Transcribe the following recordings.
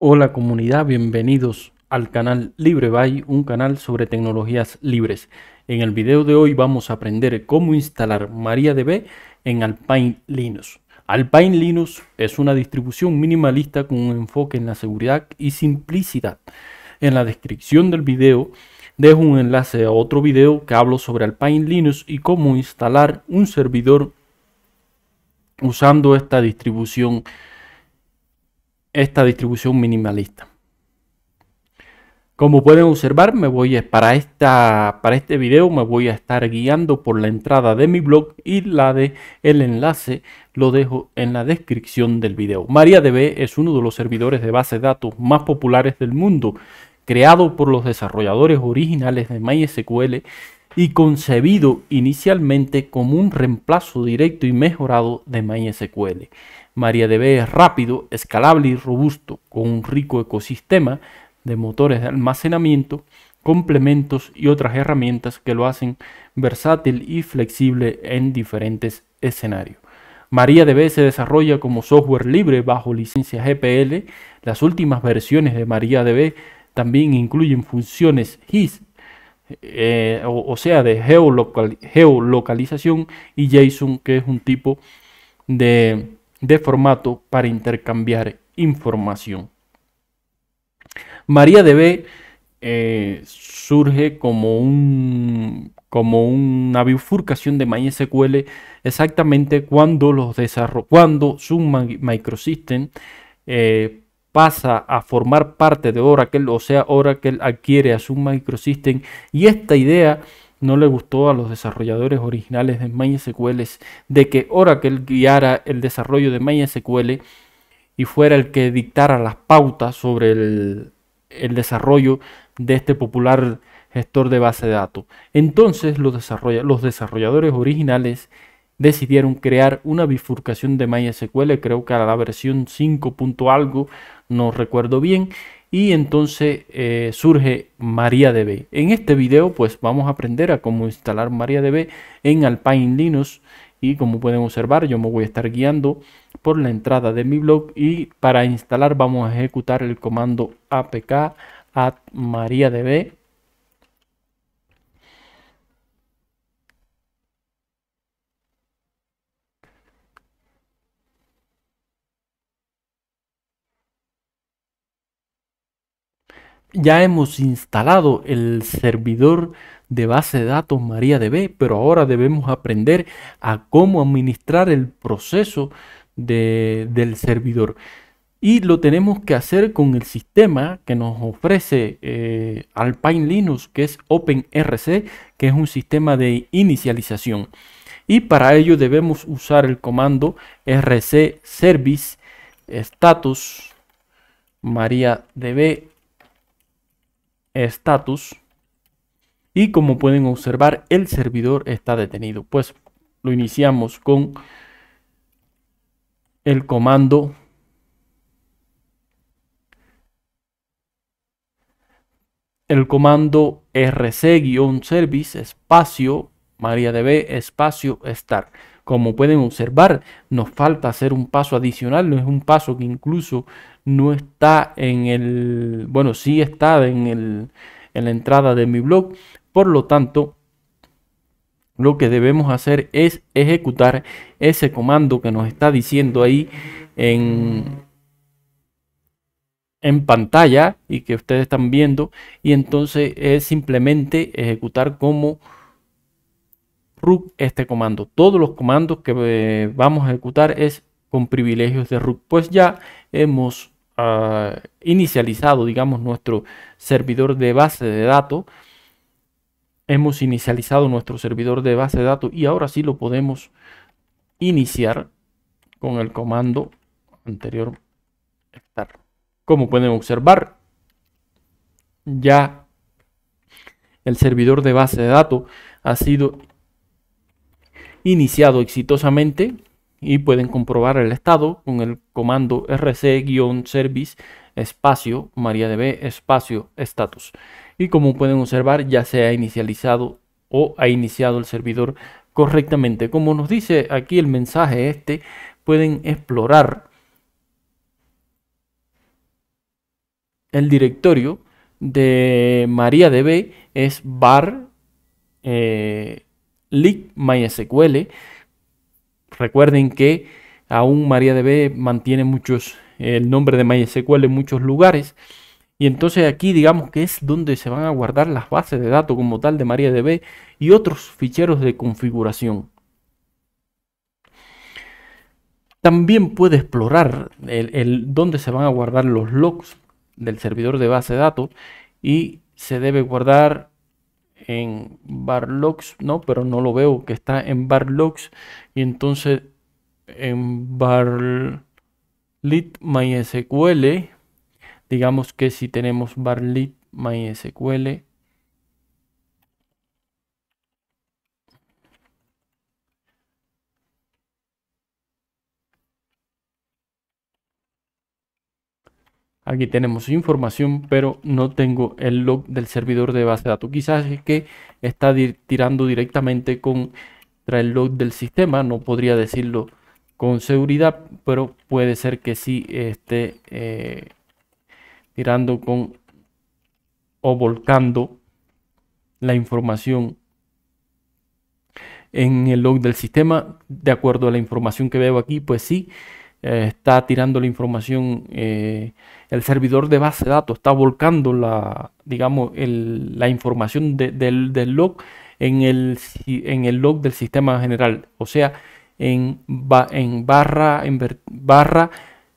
Hola comunidad, bienvenidos al canal LibreBay, un canal sobre tecnologías libres. En el video de hoy vamos a aprender cómo instalar MariaDB en Alpine Linux. Alpine Linux es una distribución minimalista con un enfoque en la seguridad y simplicidad. En la descripción del video dejo un enlace a otro video que hablo sobre Alpine Linux y cómo instalar un servidor usando esta distribución esta distribución minimalista. Como pueden observar, me voy para, esta, para este video me voy a estar guiando por la entrada de mi blog y la de el enlace lo dejo en la descripción del video. MariaDB es uno de los servidores de base de datos más populares del mundo, creado por los desarrolladores originales de MySQL y concebido inicialmente como un reemplazo directo y mejorado de MySQL. MariaDB es rápido, escalable y robusto, con un rico ecosistema de motores de almacenamiento, complementos y otras herramientas que lo hacen versátil y flexible en diferentes escenarios. MariaDB se desarrolla como software libre bajo licencia GPL. Las últimas versiones de MariaDB también incluyen funciones GIS, eh, o, sea, de geolocalización y JSON, que es un tipo de de formato para intercambiar información. maría eh, surge como, un, como una bifurcación de MySQL exactamente cuando, los cuando su microsystem eh, pasa a formar parte de Oracle, o sea, Oracle adquiere a su microsystem y esta idea no le gustó a los desarrolladores originales de MySQL de que Oracle guiara el desarrollo de MySQL y fuera el que dictara las pautas sobre el, desarrollo de este popular gestor de base de datos. Entonces los, los desarrolladores originales decidieron crear una bifurcación de MySQL, creo que a la versión 5. algo, no recuerdo bien, y entonces eh, surge MariaDB. En este video pues vamos a aprender a cómo instalar MariaDB en Alpine Linux y como pueden observar yo me voy a estar guiando por la entrada de mi blog y para instalar vamos a ejecutar el comando apk add mariadb ya hemos instalado el servidor de base de datos MariaDB, pero ahora debemos aprender a cómo administrar el proceso del servidor. Y lo tenemos que hacer con el sistema que nos ofrece eh, Alpine Linux, que es OpenRC, que es un sistema de inicialización. Y para ello debemos usar el comando rc service status mariadb status y como pueden observar el servidor está detenido pues lo iniciamos con el comando el comando rc-service espacio mariadb espacio start como pueden observar nos falta hacer un paso adicional no es un paso que incluso no está en el, bueno, sí está en, el, en la entrada de mi blog. Por lo tanto, lo que debemos hacer es ejecutar ese comando que nos está diciendo ahí en, en pantalla y que ustedes están viendo y entonces es simplemente ejecutar como root este comando todos los comandos que eh, vamos a ejecutar es con privilegios de root pues ya hemos inicializado, digamos, nuestro servidor de base de datos. Hemos inicializado nuestro servidor de base de datos y ahora sí lo podemos iniciar con el comando anterior Como pueden observar, ya el servidor de base de datos ha sido iniciado exitosamente y pueden comprobar el estado con el comando rc-service espacio mariadb espacio status y como pueden observar ya se ha inicializado o ha iniciado el servidor correctamente como nos dice aquí el mensaje este pueden explorar el directorio de mariadb es bar eh, mysql Recuerden que aún MariaDB mantiene muchos, el nombre de MySQL en muchos lugares. Y entonces aquí digamos que es donde se van a guardar las bases de datos como tal de MariaDB y otros ficheros de configuración. También puede explorar el, dónde se van a guardar los logs del servidor de base de datos y se debe guardar en Barlocks, no, pero no lo veo, que está en locks y entonces en Barlit MySQL, digamos que si tenemos Barlit MySQL Aquí tenemos información, pero no tengo el log del servidor de base de datos. Quizás es que está tirando directamente con el log del sistema. No podría decirlo con seguridad, pero puede ser que sí esté eh, tirando con o volcando la información en el log del sistema. De acuerdo a la información que veo aquí, pues sí, eh, está tirando la información, eh, el servidor de base de datos está volcando la, digamos, la información del, del, log en el, en el log del sistema general, o sea, en, en barra, en barra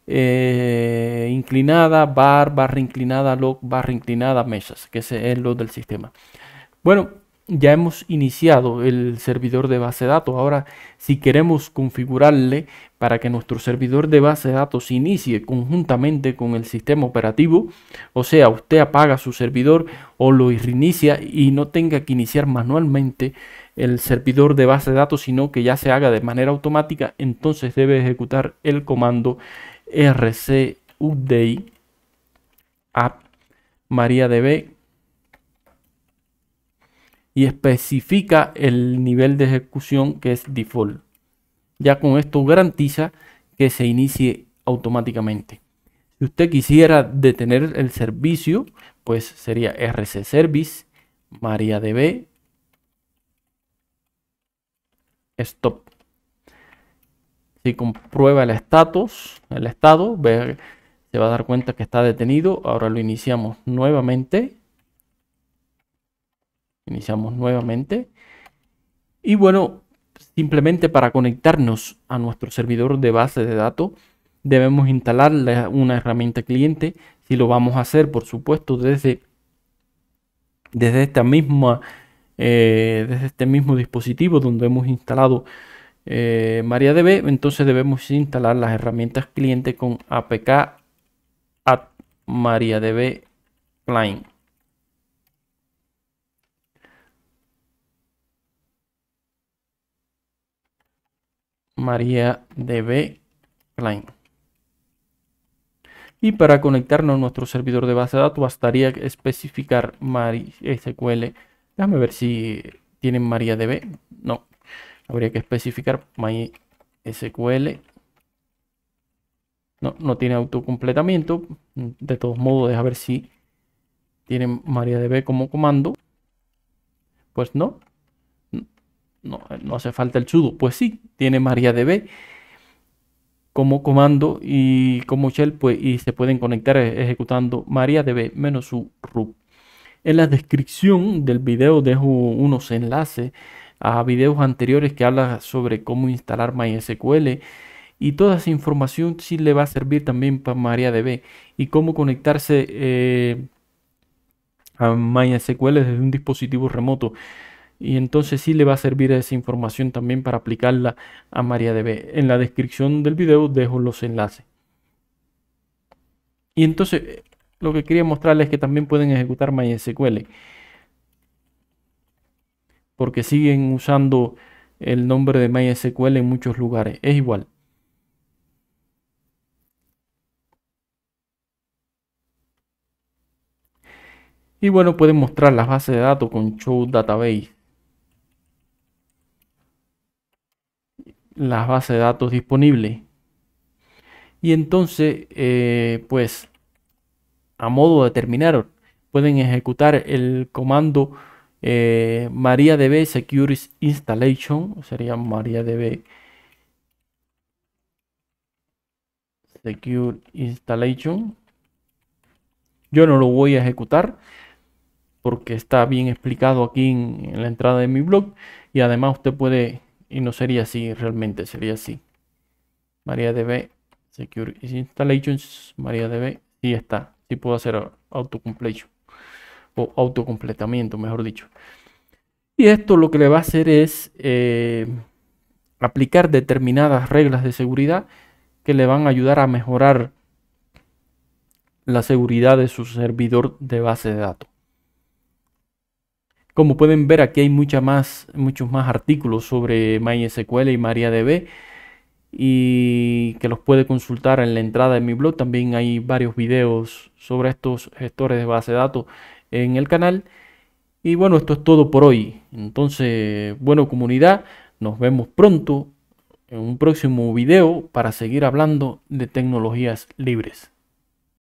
eh, inclinada, bar, barra inclinada, log, barra inclinada, mesas, que ese es el log del sistema. Bueno, ya hemos iniciado el servidor de base de datos. Ahora, si queremos configurarle para que nuestro servidor de base de datos inicie conjuntamente con el sistema operativo, o sea, usted apaga su servidor o lo reinicia y no tenga que iniciar manualmente el servidor de base de datos, sino que ya se haga de manera automática, entonces debe ejecutar el comando rc mariadb y especifica el nivel de ejecución que es default. Ya con esto garantiza que se inicie automáticamente. Si usted quisiera detener el servicio, pues sería RC Service, MariaDB, Stop. Si comprueba el status el estado, se va a dar cuenta que está detenido. Ahora lo iniciamos nuevamente. Iniciamos nuevamente. Y bueno, simplemente para conectarnos a nuestro servidor de base de datos, debemos instalar una herramienta cliente. Si lo vamos a hacer, por supuesto, desde, desde esta misma... Eh, desde este mismo dispositivo donde hemos instalado eh, MariaDB, entonces debemos instalar las herramientas cliente con apk at MariaDB Client. MariaDB Client Y para conectarnos a nuestro servidor de base de datos bastaría especificar MySQL. Déjame ver si tienen MariaDB. No, habría que especificar MySQL. No, no tiene autocompletamiento. De todos modos, deja ver si tienen MariaDB como comando. Pues no, eh, no, hace falta el chudo Pues sí, tiene MariaDB como comando y como shell pues, y se pueden conectar e-, ejecutando MariaDB menos su root. En la descripción del video dejo unos enlaces a videos anteriores que hablan sobre cómo instalar MySQL y toda esa información sí le va a servir también para MariaDB y cómo conectarse eh, a MySQL desde un dispositivo remoto y entonces sí le va a servir esa información también para aplicarla a MariaDB. En la descripción del video dejo los enlaces. Y entonces eh, lo que quería mostrarles es que también pueden ejecutar MySQL porque siguen usando el nombre de MySQL en muchos lugares. Es igual. Y bueno, pueden mostrar las bases de datos con Show Database. las bases de datos disponibles. Y entonces, eh, pues, a modo de terminar, pueden ejecutar el comando eh, MariaDB Secure Installation, sería MariaDB Secure Installation. Yo no lo voy a ejecutar porque está bien explicado aquí en la entrada de mi blog y además usted puede y no sería así realmente, sería así. MariaDB Secure Installations, MariaDB, y está. Si sí puedo hacer autocompletion o autocompletamiento, mejor dicho. Y esto lo que le va a hacer es eh, aplicar determinadas reglas de seguridad que le van a ayudar a mejorar la seguridad de su servidor de base de datos. Como pueden ver, aquí hay mucha más, muchos más artículos sobre MySQL y MariaDB y que los puede consultar en la entrada de mi blog. También hay varios videos sobre estos gestores de base de datos en el canal. Y bueno, esto es todo por hoy. Entonces, bueno comunidad, nos vemos pronto en un próximo video para seguir hablando de tecnologías libres.